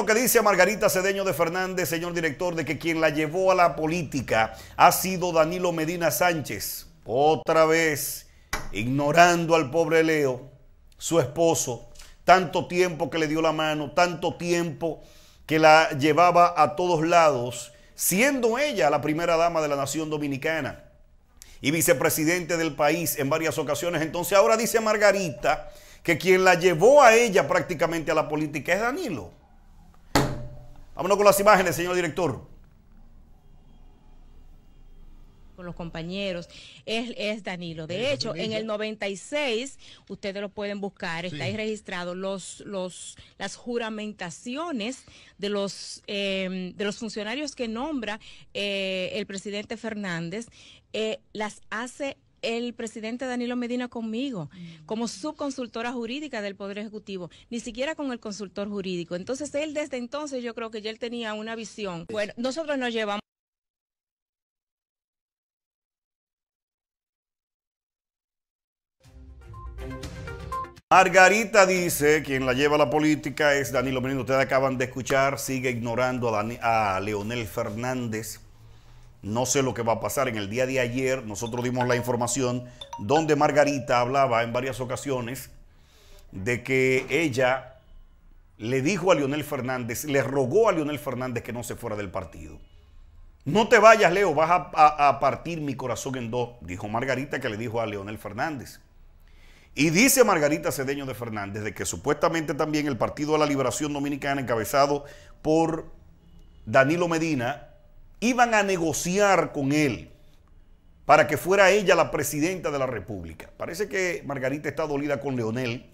Lo que dice Margarita Cedeño de Fernández, señor director, de que quien la llevó a la política ha sido Danilo Medina Sánchez, otra vez ignorando al pobre Leo, su esposo, tanto tiempo que le dio la mano, tanto tiempo que la llevaba a todos lados, siendo ella la primera dama de la nación dominicana y vicepresidente del país en varias ocasiones. Entonces ahora dice Margarita que quien la llevó a ella prácticamente a la política es Danilo. Vámonos con las imágenes, señor director. Con los compañeros, es, Danilo. De hecho, en el 96, ustedes lo pueden buscar, está registrado los, los, las juramentaciones de los, em, de los funcionarios que nombra eh, el presidente Fernández, eh, las hace el presidente Danilo Medina conmigo, mm. como subconsultora jurídica del Poder Ejecutivo, ni siquiera con el consultor jurídico. Entonces él desde entonces yo creo que ya él tenía una visión. Bueno, nosotros nos llevamos... Margarita dice, quien la lleva a la política es Danilo Medina. Ustedes acaban de escuchar, sigue ignorando a, a Leonel Fernández no sé lo que va a pasar. En el día de ayer nosotros dimos la información donde Margarita hablaba en varias ocasiones de que ella le dijo a Leonel Fernández, le rogó a Leonel Fernández que no se fuera del partido. No te vayas, Leo, vas a, partir mi corazón en dos, dijo Margarita que le dijo a Leonel Fernández. Y dice Margarita Cedeño de Fernández de que supuestamente también el Partido de la Liberación Dominicana encabezado por Danilo Medina iban a negociar con él para que fuera ella la presidenta de la República. Parece que Margarita está dolida con Leonel,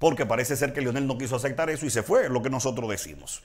porque parece ser que Leonel no quiso aceptar eso y se fue, lo que nosotros decimos.